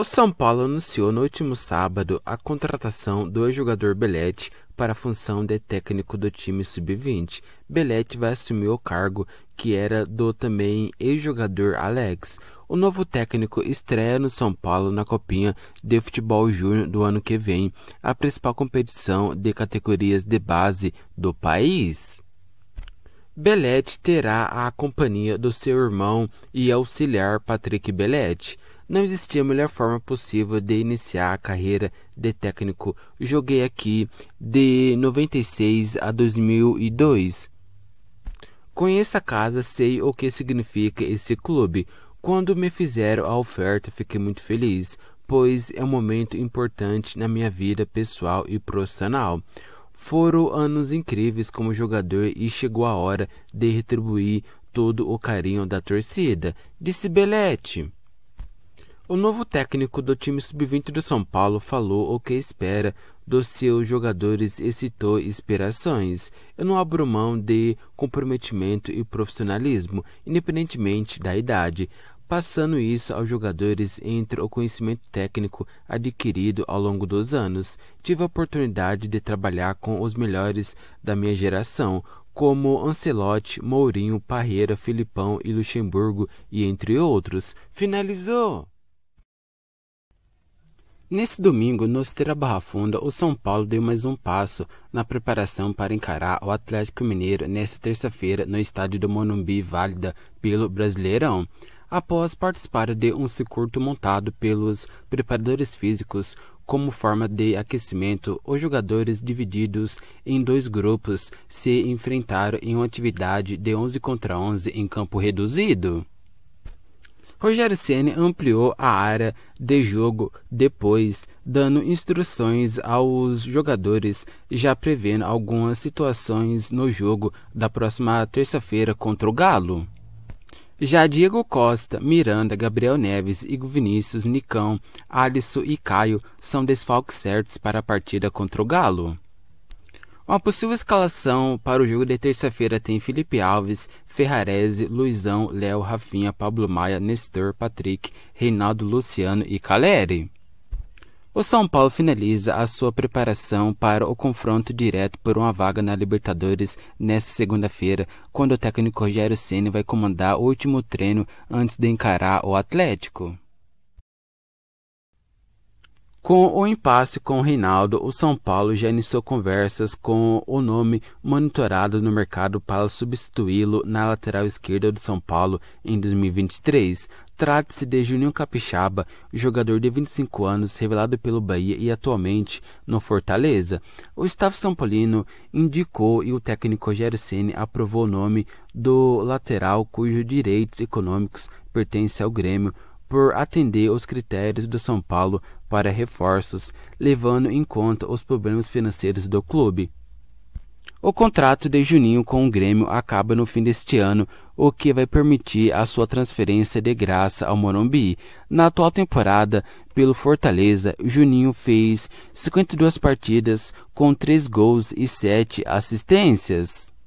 O São Paulo anunciou no último sábado a contratação do ex jogador Belete para a função de técnico do time sub-20. Belete vai assumir o cargo que era do também ex-jogador Alex. O novo técnico estreia no São Paulo na Copinha de Futebol Júnior do ano que vem, a principal competição de categorias de base do país. Belete terá a companhia do seu irmão e auxiliar Patrick Belete. Não existia a melhor forma possível de iniciar a carreira de técnico. Joguei aqui de 96 a 2002. Conheço a casa, sei o que significa esse clube. Quando me fizeram a oferta, fiquei muito feliz, pois é um momento importante na minha vida pessoal e profissional. Foram anos incríveis como jogador e chegou a hora de retribuir todo o carinho da torcida, disse Belete. O novo técnico do time sub-20 de São Paulo falou o que espera dos seus jogadores e citou inspirações. Eu não abro mão de comprometimento e profissionalismo, independentemente da idade, passando isso aos jogadores entre o conhecimento técnico adquirido ao longo dos anos. Tive a oportunidade de trabalhar com os melhores da minha geração, como Ancelotti, Mourinho, Parreira, Filipão e Luxemburgo, e entre outros. Finalizou! Nesse domingo, no Esteira Barra Funda, o São Paulo deu mais um passo na preparação para encarar o Atlético Mineiro nesta terça-feira no estádio do Monumbi, válida pelo Brasileirão, após participar de um circuito montado pelos preparadores físicos como forma de aquecimento, os jogadores divididos em dois grupos se enfrentaram em uma atividade de 11 contra 11 em campo reduzido. Rogério Ceni ampliou a área de jogo depois, dando instruções aos jogadores, já prevendo algumas situações no jogo da próxima terça-feira contra o Galo. Já Diego Costa, Miranda, Gabriel Neves, Igor Vinícius, Nicão, Alisson e Caio são desfalques certos para a partida contra o Galo. Uma possível escalação para o jogo de terça-feira tem Felipe Alves, Ferrarese, Luizão, Léo, Rafinha, Pablo Maia, Nestor, Patrick, Reinaldo, Luciano e Caleri. O São Paulo finaliza a sua preparação para o confronto direto por uma vaga na Libertadores nesta segunda-feira, quando o técnico Rogério Ceni vai comandar o último treino antes de encarar o Atlético. Com o impasse com o Reinaldo, o São Paulo já iniciou conversas com o nome monitorado no mercado para substituí-lo na lateral esquerda do São Paulo em 2023. Trata-se de Juninho Capixaba, jogador de 25 anos, revelado pelo Bahia e atualmente no Fortaleza. O staff São Paulino indicou e o técnico Rogério Ceni aprovou o nome do lateral cujos direitos econômicos pertencem ao Grêmio por atender os critérios do São Paulo para reforços, levando em conta os problemas financeiros do clube. O contrato de Juninho com o Grêmio acaba no fim deste ano, o que vai permitir a sua transferência de graça ao Morumbi. Na atual temporada, pelo Fortaleza, Juninho fez 52 partidas com 3 gols e 7 assistências.